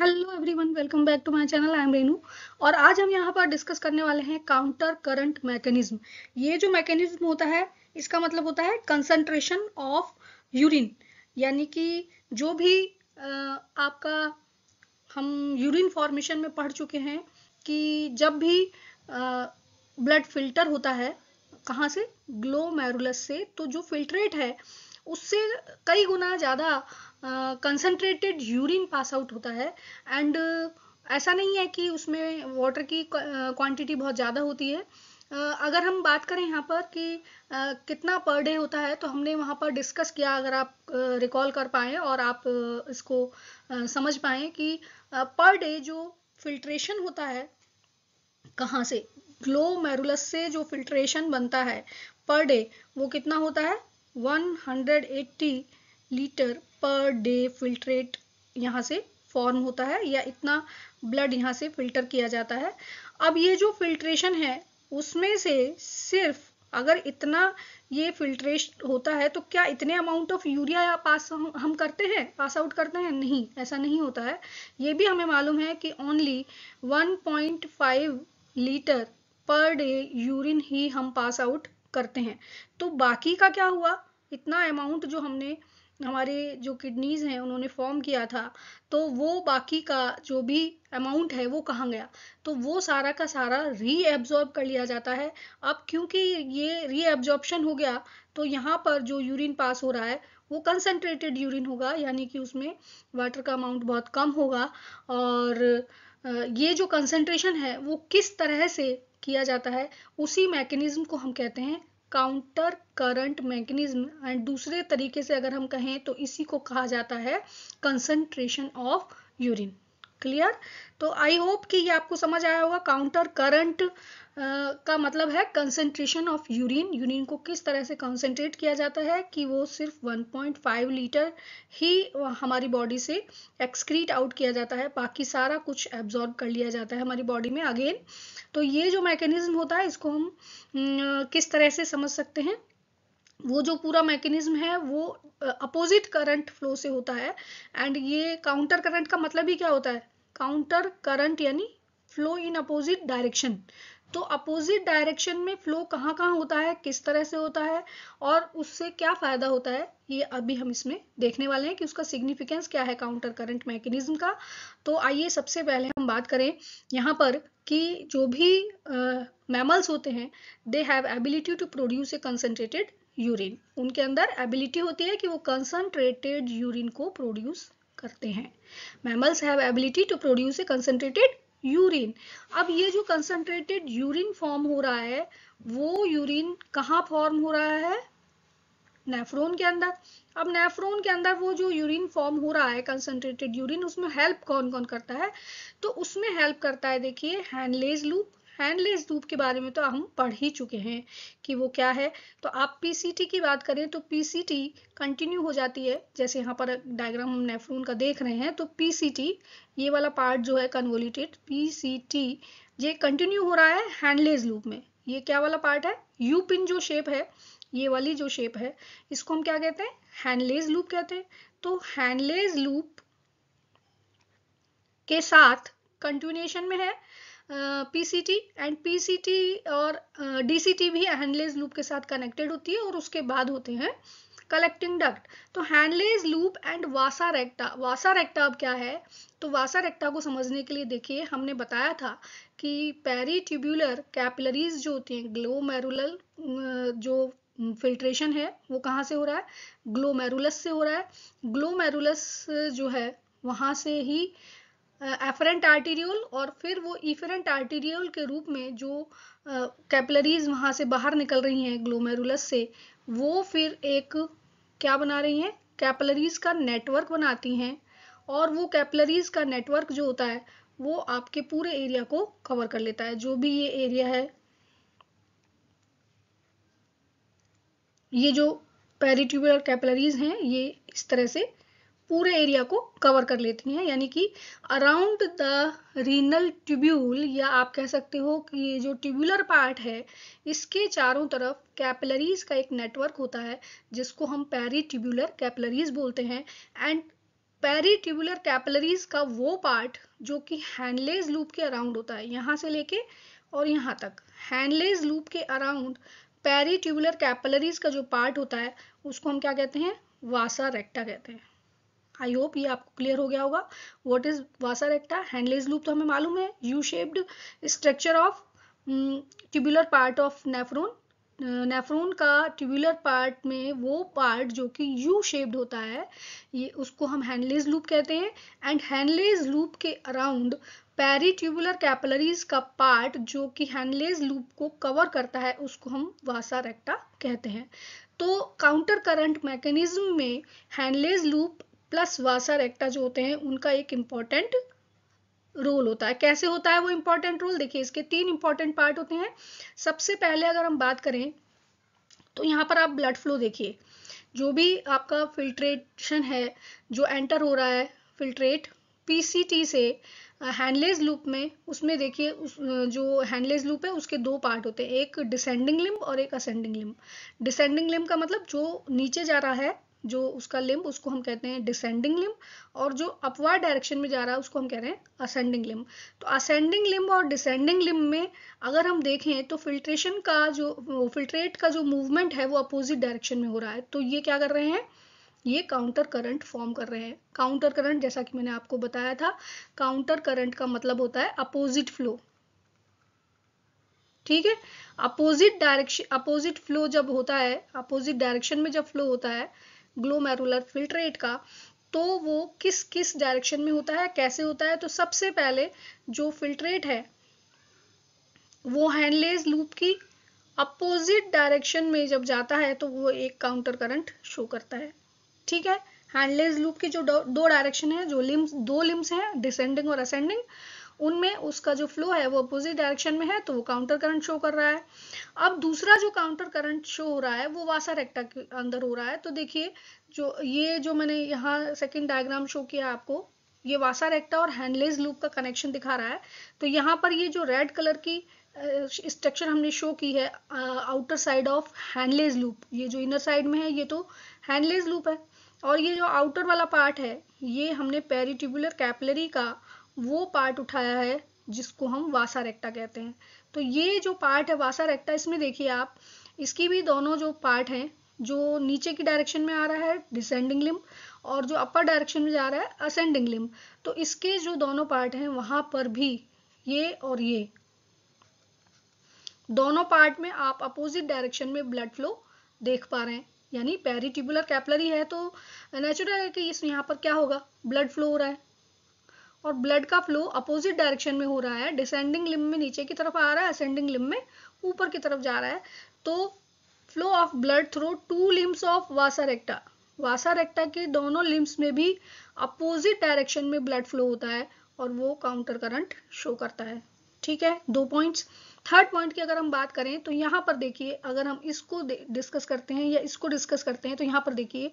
Hello everyone welcome back to my channel I am Renu और आज हम यहां पर डिस्कस करने वाले हैं काउंटर करंट मैकेनिज्म ये जो मैकेनिज्म होता है इसका मतलब होता है कंसंट्रेशन ऑफ यूरिन यानी कि जो भी आपका हम यूरिन फॉर्मेशन में पढ़ चुके हैं कि जब भी ब्लड फिल्टर होता है कहाँ से ग्लोमेरुलस से तो जो फिल्ट्रेट है उससे कई गुना ज़्यादा कंसनट्रेटेड यूरिन पास आउट होता है एंड ऐसा नहीं है कि उसमें वाटर की क्वांटिटी बहुत ज़्यादा होती है अगर हम बात करें यहाँ पर कि कितना पर डे होता है तो हमने वहाँ पर डिस्कस किया अगर आप रिकॉल कर पाएँ और आप इसको समझ पाएँ कि पर डे जो फिल्ट्रेशन होता है कहाँ से ग्लो मैरुलस से जो फिल्ट्रेशन बनता है पर डे वो कितना होता है 180 लीटर पर डे फिल्ट्रेट यहाँ से फॉर्म होता है या इतना ब्लड यहाँ से फिल्टर किया जाता है अब ये जो फिल्ट्रेशन है उसमें से सिर्फ अगर इतना ये फिल्ट्रेश होता है तो क्या इतने अमाउंट ऑफ यूरिया या पास हम करते हैं पास आउट करते हैं नहीं ऐसा नहीं होता है ये भी हमें मालूम है कि only 1.5 litre per day urine ही हम पास आउट करते हैं तो बाकी का क्या हुआ इतना अमाउंट जो हमने हमारे जो किडनीज़ हैं उन्होंने फॉर्म किया था तो वो बाकी का जो भी अमाउंट है वो कहाँ गया तो वो सारा का सारा रीएब्जॉर्ब कर लिया जाता है अब क्योंकि ये रीएब्जॉर्प्शन हो गया तो यहाँ पर जो यूरिन पास हो रहा है वो कंसनट्रेटेड यूरिन होगा यानी कि उसमें वाटर का अमाउंट बहुत कम होगा और ये जो कंसनट्रेशन है वो किस तरह से किया जाता है उसी मैकेनिज्म को हम कहते हैं काउंटर करंट मैकेनिज्म एंड दूसरे तरीके से अगर हम कहें तो इसी को कहा जाता है कंसंट्रेशन ऑफ यूरिन क्लियर तो आई होप कि ये आपको समझ आया होगा काउंटर करंट का मतलब है कंसेंट्रेशन ऑफ यूरिन यूरिन को किस तरह से कंसेंट्रेट किया जाता है कि वो सिर्फ 1.5 लीटर ही हमारी बॉडी से एक्सक्रीट आउट किया जाता है बाकी सारा कुछ एब्जॉर्ब कर लिया जाता है हमारी बॉडी में अगेन तो ये जो मैकेनिज्म होता है इसको हम किस तरह से समझ सकते हैं वो जो पूरा मैकेनिज्म है वो अपोजिट करंट फ्लो से होता है एंड ये काउंटर करंट का मतलब ही क्या होता है काउंटर करंट यानी फ्लो इन अपोजिट डायरेक्शन तो अपोजिट डायरेक्शन में फ्लो कहाँ कहाँ होता है किस तरह से होता है और उससे क्या फ़ायदा होता है ये अभी हम इसमें देखने वाले हैं कि उसका सिग्निफिकेंस क्या है काउंटर करंट मैकेनिज्म का तो आइए सबसे पहले हम बात करें यहाँ पर कि जो भी मैमल्स uh, होते हैं they have ability to produce a concentrated urine उनके अंदर एबिलिटी होती है कि वो कंसनट्रेटेड यूरिन को प्रोड्यूस करते हैं mammals have ability to produce a concentrated urine अब ये जो कंसंट्रेटेड यूरिन फॉर्म हो रहा है वो यूरिन कहाँ फॉर्म हो रहा है नेफ्रोन के अंदर अब नेफ्रोन के अंदर वो जो यूरिन फॉर्म हो रहा है कंसंट्रेटेड यूरिन उसमें हेल्प कौन कौन करता है तो उसमें हेल्प करता है देखिए हैंडलेज लूप हैंडलेस लूप के बारे में तो हम पढ़ ही चुके हैं कि वो क्या है तो आप पीसीटी की बात करें तो पीसीटी कंटिन्यू हो जाती है जैसे यहाँ पर डायग्राम हम नेफ्रून का देख रहे हैं तो पीसीटी ये वाला पार्ट जो है कन्वोलिटेड पीसीटी ये कंटिन्यू हो रहा है हैंडलेस लूप में ये क्या वाला पार्ट है यू पिन जो शेप है ये वाली जो शेप है इसको हम क्या कहते हैं हैंडलेस लूप कहते हैं तो हैंडलेस लूप के साथ कंटिन्यूएशन में है पीसीटी एंड पीसीटी और डीसीटी भी हैंडलेस लूप के साथ कनेक्टेड होती है और उसके बाद होते हैं कलेक्टिंग डक्ट तो Henle's loop and vasa recta vasa recta अब क्या है तो वासा रेक्टा को समझने के लिए देखिए हमने बताया था कि पेरी ट्यूब्यूलर कैपिलरीज जो होती हैं ग्लोमेरुलल जो फिल्ट्रेशन है वो कहाँ से हो रहा है ग्लोमेरुलस से हो रहा है ग्लोमेरुलस जो है वहाँ से ही एफरेंट आर्टीरियोल और फिर वो इफरेंट आर्टीरियोल के रूप में जो कैपलरीज वहाँ से बाहर निकल रही हैं ग्लोमेरुलस से वो फिर एक क्या बना रही हैं कैपलरीज का नेटवर्क बनाती हैं और वो कैपलरीज का नेटवर्क जो होता है वो आपके पूरे एरिया को कवर कर लेता है जो भी ये एरिया है ये जो पेरिट्यूबुलर कैपलरीज हैं ये इस तरह से पूरे एरिया को कवर कर लेती हैं यानी कि अराउंड द रीनल ट्यूब्यूल या आप कह सकते हो कि ये जो ट्यूबुलर पार्ट है इसके चारों तरफ कैपिलरीज का एक नेटवर्क होता है जिसको हम पैरी ट्यूबुलर कैपिलरीज बोलते हैं एंड पैरी ट्यूबुलर कैपिलरीज का वो पार्ट जो कि हैंडलेज लूप के अराउंड होता है यहाँ से लेके और यहाँ तक हैंडलेज लूप के अराउंड पैरी ट्यूबुलर कैपिलरीज का जो पार्ट होता है उसको हम क्या कहते हैं वासा रेक्टा कहते हैं आई होप ये आपको क्लियर हो गया होगा what is vasa recta Henle's loop तो हमें मालूम है U shaped structure of tubular part of nephron nephron का ट्यूबुलर पार्ट में वो पार्ट जो कि यू शेप्ड होता है ये उसको हम हैंडलेस लूप कहते हैं एंड हैंडलेस लूप के अराउंड पैरी ट्यूबुलर कैपलरीज का पार्ट जो कि हैंडलेस लूप को कवर करता है उसको हम वासा रेक्टा कहते हैं तो काउंटर करंट मैकेनिज्म में Henle's loop plus vasa recta जो होते हैं उनका एक इम्पॉर्टेंट रोल होता है कैसे होता है वो इम्पोर्टेंट रोल देखिए इसके तीन इंपॉर्टेंट पार्ट होते हैं सबसे पहले अगर हम बात करें तो यहाँ पर आप ब्लड फ्लो देखिए जो भी आपका फिल्ट्रेशन है जो एंटर हो रहा है फिल्ट्रेट पीसीटी से हैंडलेस लूप में उसमें देखिए उस जो हैंडलेस लूप है उसके दो पार्ट होते हैं एक डिसेंडिंग लिम्ब और एक असेंडिंग लिम्ब डिसेंडिंग लिम्ब का मतलब जो नीचे जा रहा है जो उसका लिम्ब उसको हम कहते हैं डिसेंडिंग लिम्ब और जो अपवार डायरेक्शन में जा रहा है उसको हम कह रहे हैं असेंडिंग लिम्ब तो असेंडिंग लिम्ब और डिसेंडिंग लिम्ब में अगर हम देखें तो फिल्ट्रेशन का जो फिल्ट्रेट का जो मूवमेंट है वो अपोजिट डायरेक्शन में हो रहा है तो ये क्या कर रहे हैं ये काउंटर करंट फॉर्म कर रहे हैं काउंटर करंट जैसा कि मैंने आपको बताया था काउंटर करंट का मतलब होता है अपोजिट फ्लो ठीक है अपोजिट डायरेक्शन अपोजिट फ्लो जब होता है अपोजिट डायरेक्शन में जब फ्लो होता है ग्लोमेरुलर फिल्ट्रेट का तो वो किस किस डायरेक्शन में होता है कैसे होता है तो सबसे पहले जो फिल्ट्रेट है वो हैंडलेज लूप की अपोजिट डायरेक्शन में जब जाता है तो वो एक काउंटर करंट शो करता है ठीक है हैंडलेज लूप की जो दो डायरेक्शन है जो लिम्स दो लिम्स हैं डिसेंडिंग और असेंडिंग उनमें उसका जो फ्लो है वो अपोजिट डायरेक्शन में है तो वो काउंटर करंट शो कर रहा है अब दूसरा जो काउंटर करंट शो हो रहा है वो वासा रेक्टा के अंदर हो रहा है तो देखिए जो ये जो मैंने यहाँ सेकेंड डायग्राम शो किया आपको ये वासा रेक्टा और हैंडलेज लूप का कनेक्शन दिखा रहा है तो यहाँ पर ये जो रेड कलर की स्ट्रक्चर हमने शो की है outer side of Henle's loop ये जो इनर साइड में है ये तो हैंडलेज लूप है और ये जो आउटर वाला पार्ट है ये हमने पेरिटिबुलर कैपलरी का वो पार्ट उठाया है जिसको हम वासा रेक्टा कहते हैं तो ये जो पार्ट है वासा रेक्टा इसमें देखिए आप इसकी भी दोनों जो पार्ट हैं जो नीचे की डायरेक्शन में आ रहा है डिसेंडिंग लिम्ब और जो अपर डायरेक्शन में जा रहा है असेंडिंग लिम्ब तो इसके जो दोनों पार्ट हैं वहां पर भी ये और ये दोनों पार्ट में आप अपोजिट डायरेक्शन में ब्लड फ्लो देख पा रहे हैं यानी पेरिट्यूबुलर कैपलरी है तो नेचुरल है कि इस यहाँ पर क्या होगा ब्लड फ्लो हो रहा है और ब्लड का फ्लो अपोजिट डायरेक्शन में हो रहा है डिसेंडिंग लिम में नीचे की तरफ आ रहा है असेंडिंग लिम में ऊपर की तरफ जा रहा है तो flow of blood through two limbs of vasa recta vasa recta के दोनों लिम्स में भी अपोजिट डायरेक्शन में ब्लड फ्लो होता है और वो काउंटर करंट शो करता है ठीक है दो पॉइंट्स थर्ड पॉइंट की अगर हम बात करें तो यहाँ पर देखिए अगर हम इसको डिस्कस करते हैं या इसको डिस्कस करते हैं तो यहाँ पर देखिए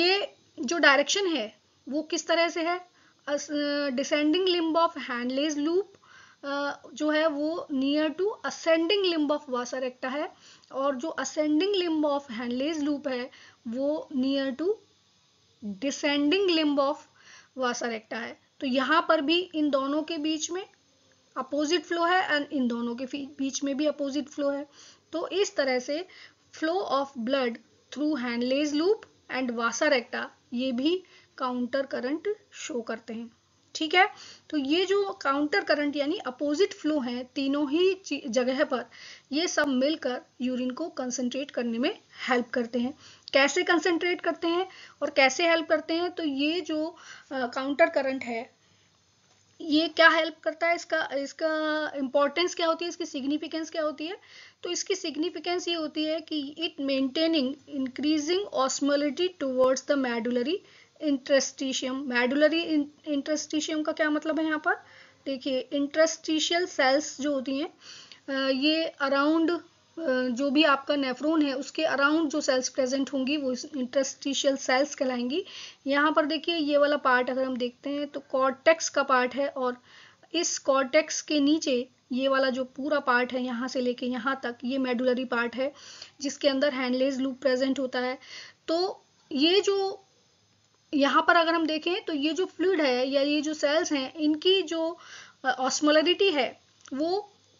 ये जो डायरेक्शन है वो किस तरह से है descending limb of Henle's loop जो है वो near to ascending limb of vasa recta है और जो ascending limb of Henle's loop है वो near to descending limb of vasa recta है तो यहाँ पर भी इन दोनों के बीच में अपोजिट फ्लो है एंड इन दोनों के बीच में भी अपोजिट फ्लो है तो इस तरह से flow of blood through Henle's loop and vasa recta ये भी काउंटर करंट शो करते हैं ठीक है तो ये जो काउंटर करंट यानी अपोजिट फ्लो है तीनों ही जगह पर ये सब मिलकर यूरिन को कंसंट्रेट करने में हेल्प करते हैं कैसे कंसंट्रेट करते हैं और कैसे हेल्प करते हैं तो ये जो काउंटर करंट है ये क्या हेल्प करता है इसका इसका इंपॉर्टेंस क्या होती है इसकी सिग्निफिकेंस क्या होती है तो इसकी सिग्निफिकेंस ये होती है कि it maintaining increasing osmolality towards the medullary interstitium medullary interstitium का क्या मतलब है यहाँ पर देखिए इंटरस्टिशियल सेल्स जो होती हैं ये अराउंड जो भी आपका नेफ्रोन है उसके अराउंड जो सेल्स प्रेजेंट होंगी वो इंटरस्टिशियल सेल्स कहलाएंगी यहाँ पर देखिए ये वाला पार्ट अगर हम देखते हैं तो कॉर्टेक्स का पार्ट है और इस कॉर्टेक्स के नीचे ये वाला जो पूरा पार्ट है यहाँ से लेके यहाँ तक ये मेडुलरी पार्ट है जिसके अंदर हैंडलेज लूप प्रेजेंट होता है तो ये जो यहाँ पर अगर हम देखें तो ये जो फ्लूड है या ये जो सेल्स हैं इनकी जो ऑस्मोलरिटी है वो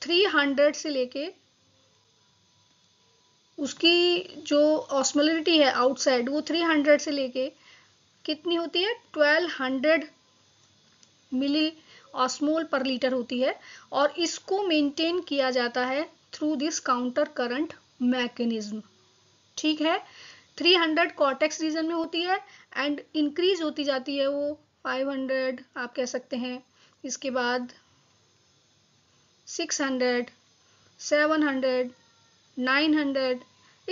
300 से लेके उसकी जो ऑस्मोलरिटी है आउटसाइड वो 300 से लेके कितनी होती है 1200 मिली ऑस्मोल पर लीटर होती है और इसको मेंटेन किया जाता है through this counter current mechanism ठीक है 300 कॉर्टेक्स रीजन में होती है एंड इंक्रीज होती जाती है वो 500 आप कह सकते हैं इसके बाद 600 700 900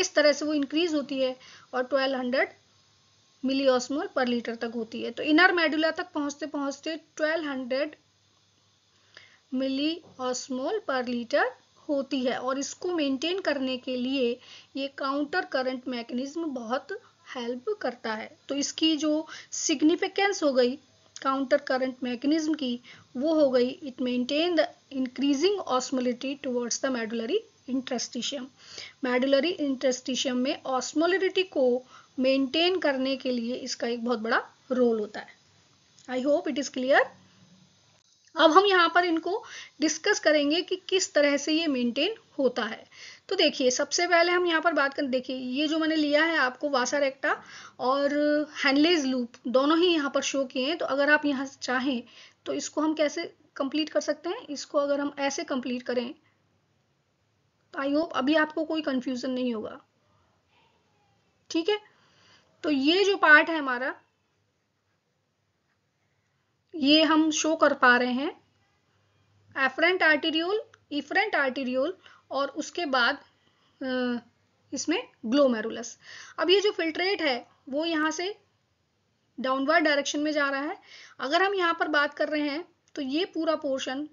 इस तरह से वो इंक्रीज होती है और 1200 ऑसमोल पर लीटर तक होती है तो इनर मेडुला तक पहुंचते पहुंचते 1200 मिली ऑस्मोल पर लीटर होती है और इसको मेंटेन करने के लिए ये काउंटर करंट मैकेनिज्म बहुत हेल्प करता है तो इसकी जो सिग्निफिकेंस हो गई काउंटर करंट मैकेनिज्म की वो हो गई it maintain the increasing osmolality towards the medullary interstitium medullary interstitium में ऑस्मोलिटी को मेंटेन करने के लिए इसका एक बहुत बड़ा रोल होता है I hope it is clear अब हम यहाँ पर इनको डिस्कस करेंगे कि किस तरह से ये मेंटेन होता है तो देखिए सबसे पहले हम यहाँ पर बात कर देखिए ये जो मैंने लिया है आपको वासा रेक्टा और हैंडलेज लूप दोनों ही यहाँ पर शो किए हैं तो अगर आप यहाँ चाहें तो इसको हम कैसे कंप्लीट कर सकते हैं इसको अगर हम ऐसे कंप्लीट करें तो आई होप अभी आपको कोई कंफ्यूजन नहीं होगा ठीक है तो ये जो पार्ट है हमारा ये हम शो कर पा रहे हैं एफरेंट आर्टिरियोल इफरेंट आर्टिरियोल और उसके बाद इसमें ग्लोमेरुलस अब ये जो फिल्ट्रेट है वो यहाँ से डाउनवर्ड डायरेक्शन में जा रहा है अगर हम यहाँ पर बात कर रहे हैं तो ये पूरा पोर्शन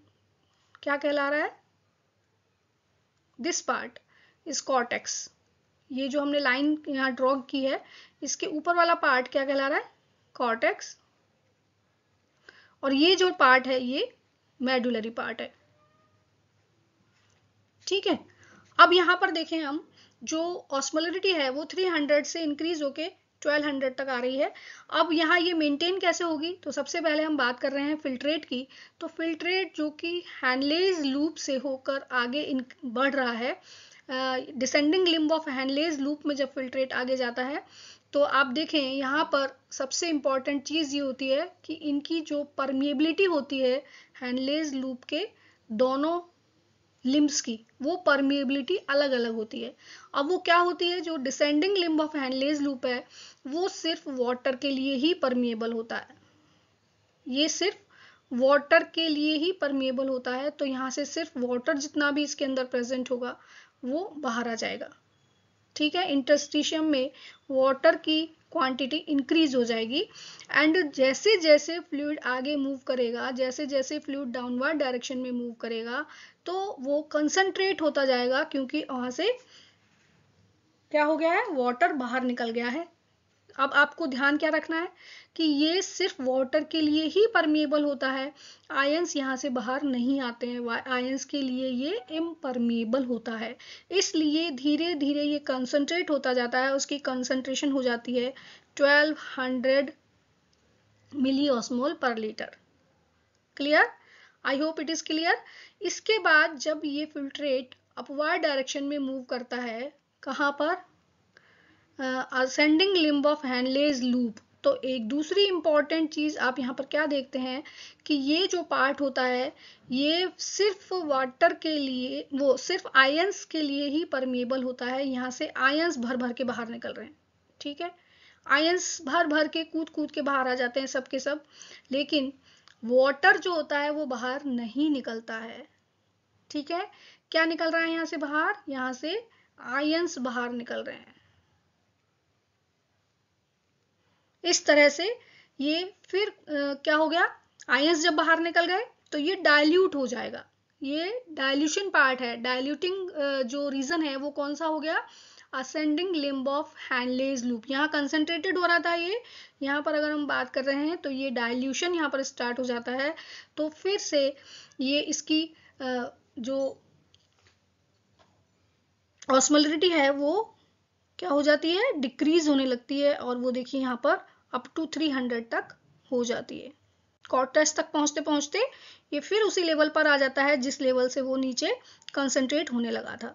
क्या कहला रहा है दिस पार्ट इज कॉटेक्स ये जो हमने लाइन यहाँ ड्रॉ की है इसके ऊपर वाला पार्ट क्या कहला रहा है कॉटेक्स और ये जो पार्ट है ये मेडुलरी पार्ट है ठीक है अब यहां पर देखें हम जो ऑस्मोलिटी है वो 300 से इंक्रीज होके 1200 तक आ रही है अब यहाँ ये मेंटेन कैसे होगी तो सबसे पहले हम बात कर रहे हैं फिल्ट्रेट की तो फिल्ट्रेट जो कि हैंडलेज लूप से होकर आगे बढ़ रहा है descending limb of Henle's loop में जब फिल्ट्रेट आगे जाता है तो आप देखें यहाँ पर सबसे इम्पॉर्टेंट चीज़ ये होती है कि इनकी जो परमिएबिलिटी होती है हैंडलेज लूप के दोनों लिम्ब्स की वो परमिएबिलिटी अलग अलग होती है अब वो क्या होती है जो descending limb of Henle's loop है वो सिर्फ वाटर के लिए ही परमिएबल होता है ये सिर्फ वाटर के लिए ही परमिएबल होता है तो यहाँ से सिर्फ वाटर जितना भी इसके अंदर प्रेजेंट होगा वो बाहर आ जाएगा ठीक है इंटरस्टिशियम में वाटर की क्वांटिटी इंक्रीज हो जाएगी एंड जैसे जैसे फ्लूड आगे मूव करेगा जैसे जैसे फ्लूड डाउनवर्ड डायरेक्शन में मूव करेगा तो वो कंसंट्रेट होता जाएगा क्योंकि वहां से क्या हो गया है वाटर बाहर निकल गया है अब आपको ध्यान क्या रखना है कि ये सिर्फ वाटर के लिए ही परमेबल होता है आयंस यहाँ से बाहर नहीं आते हैं आयंस के लिए ये इम्परमेबल होता है इसलिए धीरे धीरे ये कंसनट्रेट होता जाता है उसकी कंसनट्रेशन हो जाती है twelve hundred milli osmole per litre clear I hope it is clear इसके बाद जब ये फिल्ट्रेट अपवार डायरेक्शन में मूव करता है कहाँ पर ascending limb of Henle's loop तो एक दूसरी इंपॉर्टेंट चीज़ आप यहाँ पर क्या देखते हैं कि ये जो पार्ट होता है ये सिर्फ वाटर के लिए वो सिर्फ आयंस के लिए ही परमिएबल होता है यहाँ से आयंस भर भर के बाहर निकल रहे हैं ठीक है आयंस भर भर के कूद कूद के बाहर आ जाते हैं सबके सब लेकिन वाटर जो होता है वो बाहर नहीं निकलता है ठीक है क्या निकल रहा है यहाँ से बाहर यहाँ से आयंस बाहर निकल रहे हैं इस तरह से ये फिर आ, क्या हो गया आयंस जब बाहर निकल गए तो ये डायल्यूट हो जाएगा ये डायल्यूशन पार्ट है डायल्यूटिंग जो रीजन है वो कौन सा हो गया ascending limb of Henle's loop यहाँ कंसेंट्रेटेड हो रहा था ये यहाँ पर अगर हम बात कर रहे हैं तो ये डायल्यूशन यहाँ पर स्टार्ट हो जाता है तो फिर से ये इसकी जो ऑस्मोलिटी है वो क्या हो जाती है डिक्रीज होने लगती है और वो देखिए यहाँ पर अप टू 300 तक हो जाती है कॉर्टेस तक पहुंचते पहुंचते ये फिर उसी लेवल पर आ जाता है जिस लेवल से वो नीचे कंसंट्रेट होने लगा था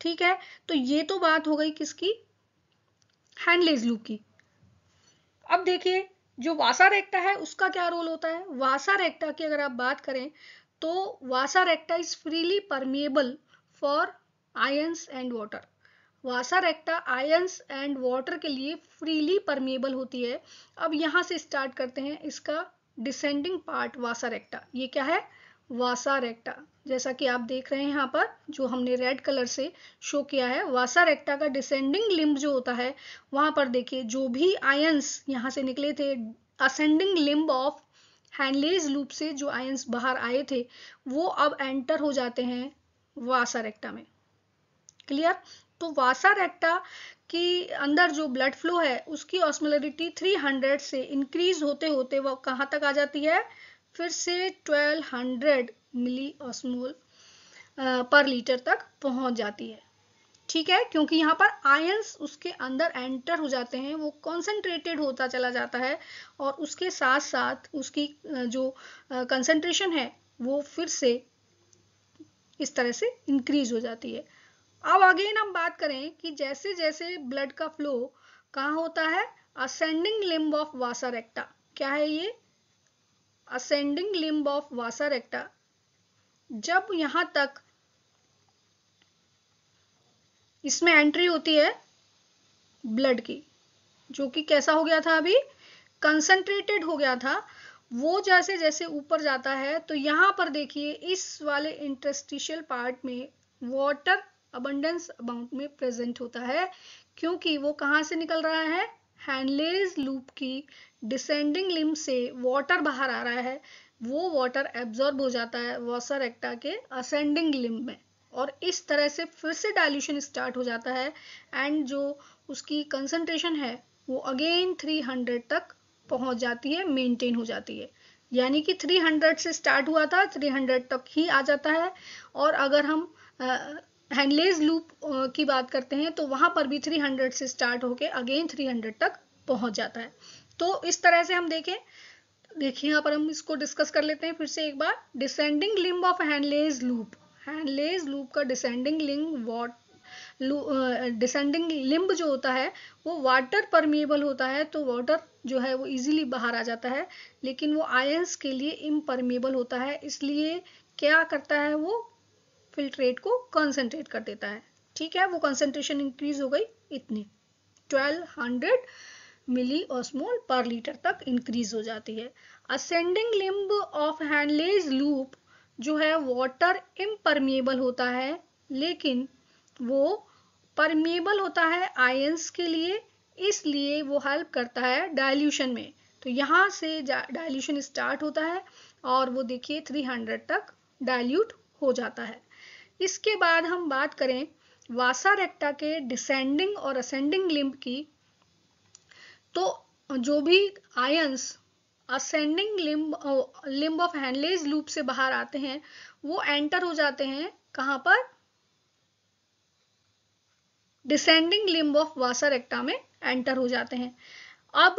ठीक है तो ये तो बात हो गई किसकी हैंडलेज लूप की अब देखिए जो वासा रेक्टा है उसका क्या रोल होता है वासा रेक्टा की अगर आप बात करें तो vasa recta is freely permeable for ions and water vasa recta ions and water के लिए फ्रीली परमेबल होती है अब यहाँ से स्टार्ट करते हैं इसका डिसेंडिंग पार्ट वासा रेक्टा ये क्या है वासा रेक्टा जैसा कि आप देख रहे हैं यहाँ पर जो हमने रेड कलर से शो किया है वासा रेक्टा का डिसेंडिंग लिम्ब जो होता है वहां पर देखिए जो भी आयंस यहाँ से निकले थे ascending limb of Henle's loop से जो आयंस बाहर आए थे वो अब एंटर हो जाते हैं वासा रेक्टा में क्लियर तो वासा रेक्टा कि अंदर जो ब्लड फ्लो है उसकी ऑस्मोलरिटी 300 से इंक्रीज होते होते वह कहाँ तक आ जाती है फिर से 1200 मिली ऑस्मोल पर लीटर तक पहुंच जाती है ठीक है क्योंकि यहाँ पर आयंस उसके अंदर एंटर हो जाते हैं वो कॉन्सेंट्रेटेड होता चला जाता है और उसके साथ साथ उसकी जो कंसंट्रेशन है वो फिर से इस तरह से इंक्रीज हो जाती है अब अगेन हम बात करें कि जैसे जैसे ब्लड का फ्लो कहा होता है ascending limb of vasa recta क्या है ये ascending limb of vasa recta जब यहां तक इसमें एंट्री होती है ब्लड की जो कि कैसा हो गया था अभी कंसंट्रेटेड हो गया था वो जैसे जैसे ऊपर जाता है तो यहां पर देखिए इस वाले इंटरस्टिशियल पार्ट में वाटर अबंडेंस अमाउंट में प्रेजेंट होता है क्योंकि वो कहाँ से निकल रहा है हैंडलेज लूप की डिसेंडिंग लिम से वाटर बाहर आ रहा है वो वाटर एब्जॉर्ब हो जाता है वॉसर एक्टा के असेंडिंग लिम में और इस तरह से फिर से डायल्यूशन स्टार्ट हो जाता है एंड जो उसकी कंसंट्रेशन है वो अगेन 300 तक पहुंच जाती है मेंटेन हो जाती है यानी कि 300 से स्टार्ट हुआ था 300 तक ही आ जाता है और अगर हम हैंडलेज लूप की बात करते हैं तो वहां पर भी 300 से स्टार्ट होके अगेन 300 तक पहुंच जाता है तो इस तरह से हम देखें देखिए यहाँ पर हम इसको डिस्कस कर लेते हैं फिर से एक बार descending limb of Henle's loop Henle's loop का descending limb what descending limb जो होता है वो वाटर परमिएबल होता है तो वाटर जो है वो इजीली बाहर आ जाता है लेकिन वो आयंस के लिए इम होता है इसलिए क्या करता है वो फिल्ट्रेट को कॉन्सेंट्रेट कर देता है ठीक है वो कॉन्सेंट्रेशन इंक्रीज हो गई इतनी 1200 मिली ऑस्मोल पर लीटर तक इंक्रीज हो जाती है ascending limb of Henle's loop जो है वाटर इम्परमिएबल होता है लेकिन वो परमिएबल होता है आयंस के लिए इसलिए वो हेल्प करता है डाइल्यूशन में तो यहाँ से डाइल्यूशन स्टार्ट होता है और वो देखिए 300 तक डाइल्यूट हो जाता है इसके बाद हम बात करें वासा रेक्टा के डिसेंडिंग और असेंडिंग लिंब की तो जो भी ions ascending limb limb of Henle's loop से बाहर आते हैं वो एंटर हो जाते हैं कहां पर descending limb of vasa recta में एंटर हो जाते हैं अब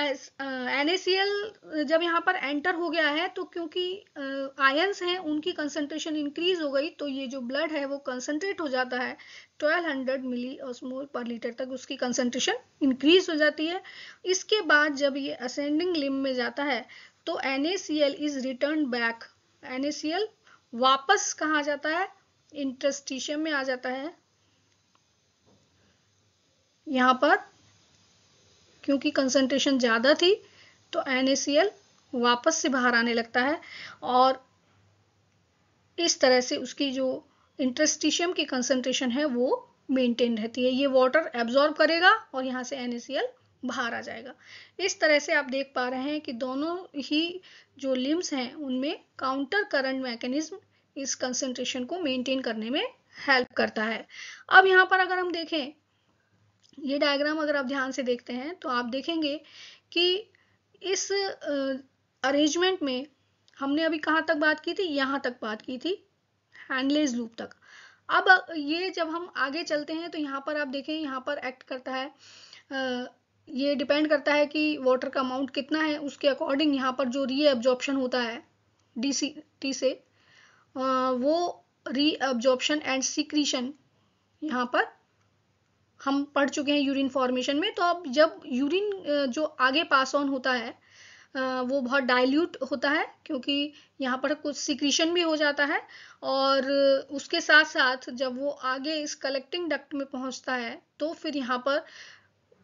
एन ए सी एल जब यहाँ पर एंटर हो गया है तो क्योंकि आयंस uh, हैं उनकी कंसनट्रेशन इंक्रीज हो गई तो ये जो ब्लड है वो कंसनट्रेट हो जाता है 1200 मिली ऑसमोल पर लीटर तक उसकी कंसनट्रेशन इंक्रीज हो जाती है इसके बाद जब ये असेंडिंग लिम में जाता है तो N A C L is return back N A C L वापस कहाँ जाता है इंटरस्टिशियम में आ जाता है यहाँ पर क्योंकि कंसंट्रेशन ज़्यादा थी तो एन वापस से बाहर आने लगता है और इस तरह से उसकी जो इंटरस्टिशियम की कंसंट्रेशन है वो मेंटेन रहती है ये वाटर एब्जॉर्ब करेगा और यहाँ से एन बाहर आ जाएगा इस तरह से आप देख पा रहे हैं कि दोनों ही जो लिम्स हैं उनमें काउंटर करंट मैकेनिज्म इस कंसंट्रेशन को मेंटेन करने में हेल्प करता है अब यहाँ पर अगर हम देखें ये डायग्राम अगर आप ध्यान से देखते हैं तो आप देखेंगे कि इस अरेंजमेंट में हमने अभी कहाँ तक बात की थी यहाँ तक बात की थी हैंडलेज लूप तक अब ये जब हम आगे चलते हैं तो यहाँ पर आप देखें यहाँ पर एक्ट करता है आ, ये डिपेंड करता है कि वाटर का अमाउंट कितना है उसके अकॉर्डिंग यहाँ पर जो री एब्जॉर्प्शन होता है डी सी टी से आ, वो री एंड सिक्रीशन यहाँ पर हम पढ़ चुके हैं यूरिन फॉर्मेशन में तो अब जब यूरिन जो आगे पास ऑन होता है वो बहुत डाइल्यूट होता है क्योंकि यहाँ पर कुछ सिक्रीशन भी हो जाता है और उसके साथ साथ जब वो आगे इस कलेक्टिंग डक्ट में पहुँचता है तो फिर यहाँ पर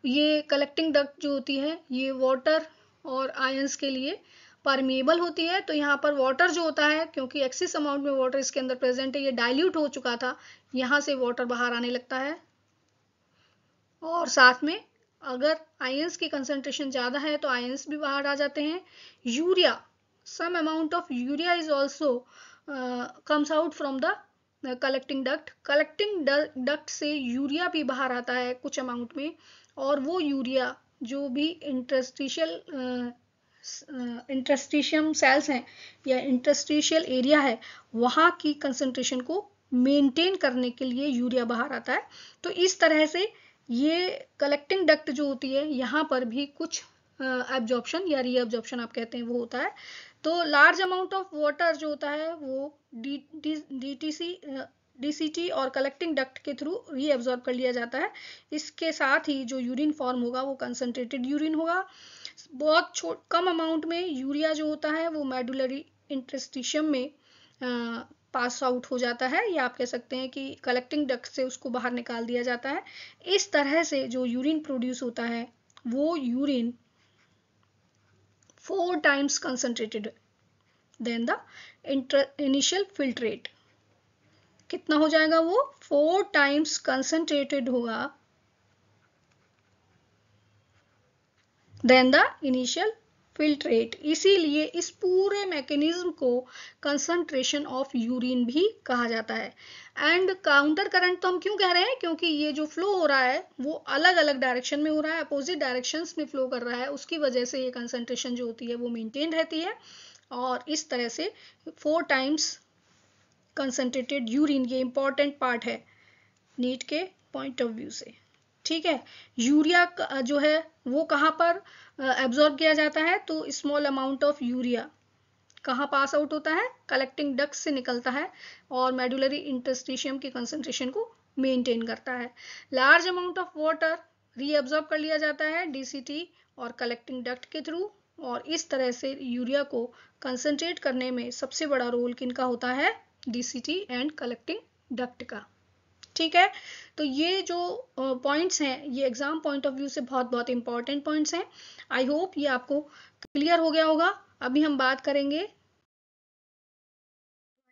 ये कलेक्टिंग डक्ट जो होती है ये वाटर और आयंस के लिए परमिएबल होती है तो यहाँ पर वाटर जो होता है क्योंकि एक्सिस अमाउंट में वाटर इसके अंदर प्रेजेंट है ये डाइल्यूट हो चुका था यहाँ से वाटर बाहर आने लगता है और साथ में अगर आयंस की कंसेंट्रेशन ज़्यादा है तो आयंस भी बाहर आ जाते हैं urea some amount of urea is also comes out from the collecting duct collecting duct से यूरिया भी बाहर आता है कुछ अमाउंट में और वो यूरिया जो भी इंटरस्टिशियल इंटरस्टिशियम सेल्स हैं या इंटरस्टिशियल एरिया है वहाँ की कंसेंट्रेशन को मेंटेन करने के लिए यूरिया बाहर आता है तो इस तरह से ये कलेक्टिंग डक्ट जो होती है यहाँ पर भी कुछ एब्जॉर्प्शन या रीअब्जॉर्प्शन आप कहते हैं वो होता है तो लार्ज अमाउंट ऑफ वाटर जो होता है वो D D D T C DCT और कलेक्टिंग डक्ट के थ्रू एब्जॉर्ब कर लिया जाता है इसके साथ ही जो यूरिन फॉर्म होगा वो कंसनट्रेटेड यूरिन होगा बहुत छोट कम अमाउंट में यूरिया जो होता है वो मेडुलरी इंटरस्टिशियम में पास आउट हो जाता है या आप कह सकते हैं कि कलेक्टिंग डक्ट से उसको बाहर निकाल दिया जाता है इस तरह से जो यूरिन प्रोड्यूस होता है वो urine four times concentrated then the initial filtrate कितना हो जाएगा वो फोर टाइम्स कंसनट्रेटेड होगा देन द इनिशियल फिल्ट्रेट इसीलिए इस पूरे मैकेनिज्म को कंसंट्रेशन ऑफ यूरिन भी कहा जाता है एंड काउंटर करंट तो हम क्यों कह रहे हैं क्योंकि ये जो फ्लो हो रहा है वो अलग अलग डायरेक्शन में हो रहा है अपोजिट डायरेक्शन में फ्लो कर रहा है उसकी वजह से ये कंसंट्रेशन जो होती है वो मेनटेन रहती है और इस तरह से फोर टाइम्स कंसंट्रेटेड यूरिन ये इंपॉर्टेंट पार्ट है नीट के पॉइंट ऑफ व्यू से ठीक है यूरिया जो है वो कहाँ पर एब्जॉर्ब किया जाता है तो स्मॉल अमाउंट ऑफ यूरिया कहाँ पास आउट होता है कलेक्टिंग डक्ट से निकलता है और मेडुलरी इंटस्टिशियम की कंसेंट्रेशन को मेंटेन करता है large amount of water reabsorb कर लिया जाता है डीसीटी और कलेक्टिंग डक्ट के थ्रू और इस तरह से यूरिया को कंसनट्रेट करने में सबसे बड़ा रोल किनका होता है डीसीटी एंड कलेक्टिंग डक्ट का ठीक है तो ये जो पॉइंट्स हैं ये एग्जाम पॉइंट ऑफ व्यू से बहुत बहुत इंपॉर्टेंट पॉइंट्स हैं आई होप ये आपको क्लियर हो गया होगा अभी हम बात करेंगे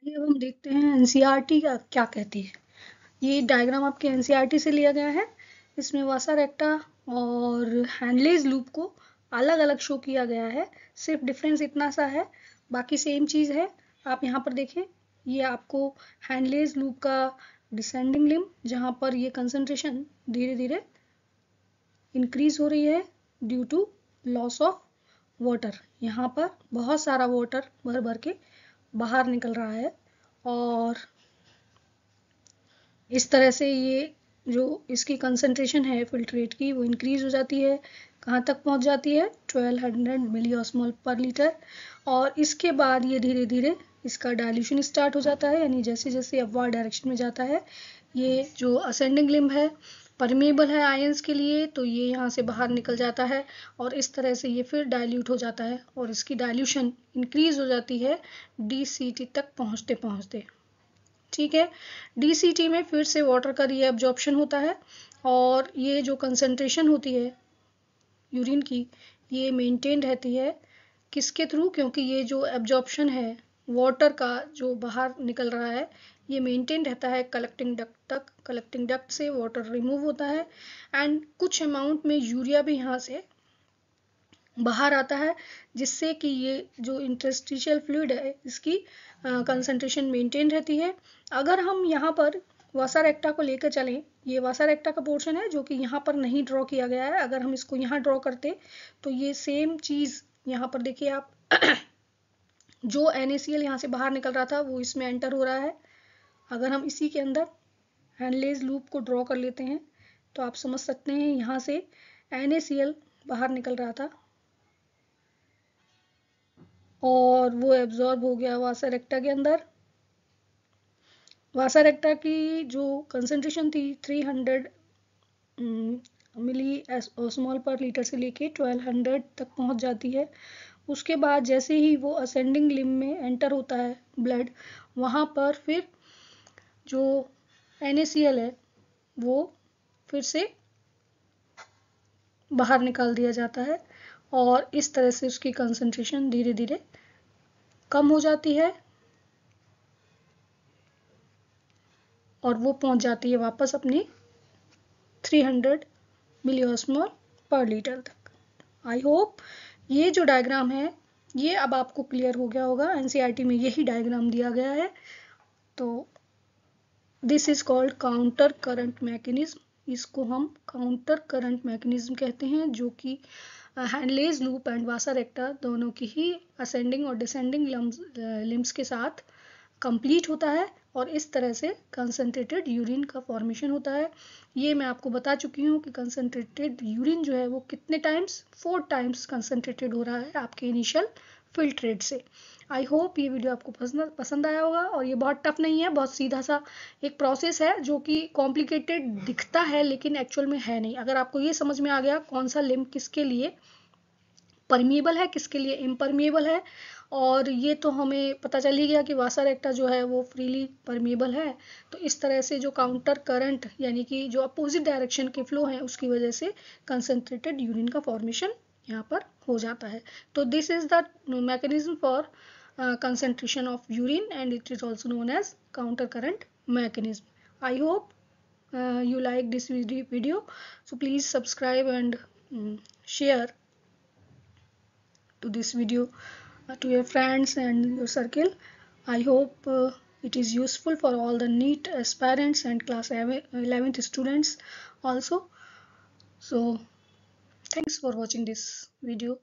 ये हम देखते हैं एनसीईआरटी e का क्या कहती है ये डायग्राम आपके एनसीईआरटी e से लिया गया है इसमें वासा रेक्टा और हैंडलेज लूप को अलग अलग शो किया गया है सिर्फ डिफरेंस इतना सा है बाकी सेम चीज़ है आप यहाँ पर देखें ये आपको हैंडलेज लूप का डिसेंडिंग लिम जहां पर ये कंसंट्रेशन धीरे धीरे इंक्रीज हो रही है due to loss of water यहाँ पर बहुत सारा वाटर भर भर के बाहर निकल रहा है और इस तरह से ये जो इसकी कंसंट्रेशन है फिल्ट्रेट की वो इंक्रीज हो जाती है कहाँ तक पहुँच जाती है 1200 मिली ऑस्मोल पर लीटर और इसके बाद ये धीरे धीरे इसका डायल्यूशन स्टार्ट हो जाता है यानी जैसे जैसे अपवार डायरेक्शन में जाता है ये जो असेंडिंग लिम्ब है परमेबल है आयंस के लिए तो ये यहाँ से बाहर निकल जाता है और इस तरह से ये फिर डाइल्यूट हो जाता है और इसकी डाइल्यूशन इंक्रीज हो जाती है डी तक पहुँचते पहुँचते ठीक है डी में फिर से वाटर का रीएब्जॉर्प्शन होता है और ये जो कंसनट्रेशन होती है यूरिन की ये मेनटेन रहती है किसके थ्रू क्योंकि ये जो एब्जॉर्प्शन है वाटर का जो बाहर निकल रहा है ये मेंटेन रहता है कलेक्टिंग डक्ट तक कलेक्टिंग डक्ट से वाटर रिमूव होता है एंड कुछ अमाउंट में यूरिया भी यहाँ से बाहर आता है जिससे कि ये जो इंटरस्टिशियल फ्लूड है इसकी uh, मेंटेन रहती है अगर हम यहाँ पर वासा रेक्टा को लेकर चलें ये वासा रेक्टा का पोर्शन है जो कि यहाँ पर नहीं ड्रॉ किया गया है अगर हम इसको यहाँ ड्रॉ करते तो ये सेम चीज़ यहाँ पर देखिए आप जो एन यहाँ से बाहर निकल रहा था वो इसमें एंटर हो रहा है अगर हम इसी के अंदर हैंडलेज लूप को ड्रॉ कर लेते हैं तो आप समझ सकते हैं यहाँ से एन बाहर निकल रहा था और वो एब्जॉर्ब हो गया वासा रेक्टा के अंदर वासा रेक्टा की जो कंसेंट्रेशन थी 300 मिली स्मॉल पर लीटर से लेके 1200 तक पहुंच जाती है उसके बाद जैसे ही वो असेंडिंग लिम में एंटर होता है ब्लड वहाँ पर फिर जो एन है वो फिर से बाहर निकाल दिया जाता है और इस तरह से उसकी कंसंट्रेशन धीरे धीरे कम हो जाती है और वो पहुंच जाती है वापस अपनी 300 मिलियोसमोल पर लीटर तक आई होप ये जो डायग्राम है ये अब आपको क्लियर हो गया होगा एनसीईआरटी e में यही डायग्राम दिया गया है तो this is called counter current mechanism इसको हम काउंटर करंट मैकेनिज्म कहते हैं जो कि Henle's loop and vasa recta दोनों की ही असेंडिंग और डिसेंडिंग लिम्स uh, के साथ कंप्लीट होता है और इस तरह से कंसनट्रेटेड यूरिन का फॉर्मेशन होता है ये मैं आपको बता चुकी हूँ कि कंसनट्रेटेड यूरिन जो है वो कितने टाइम्स फोर टाइम्स कंसनट्रेटेड हो रहा है आपके इनिशियल फिल्ट्रेट से आई होप ये वीडियो आपको पसंद पसंद आया होगा और ये बहुत टफ नहीं है बहुत सीधा सा एक प्रोसेस है जो कि कॉम्प्लिकेटेड दिखता है लेकिन एक्चुअल में है नहीं अगर आपको ये समझ में आ गया कौन सा लिम किसके लिए परमिएबल है किसके लिए इम्परमिएबल है और ये तो हमें पता चल ही गया कि वासा रेक्टा जो है वो फ्रीली परमिबल है तो इस तरह से जो काउंटर करंट यानी कि जो अपोजिट डायरेक्शन के फ्लो हैं उसकी वजह से कंसनट्रेटेड यूरिन का फॉर्मेशन यहाँ पर हो जाता है तो this is the mechanism for concentration of urine and it is also known as counter current mechanism I hope you like this video so please subscribe and share to to this video Uh, to your friends and your circle. I hope uh, it is useful for all the NEET aspirants and class 11th students also. So thanks for watching this video.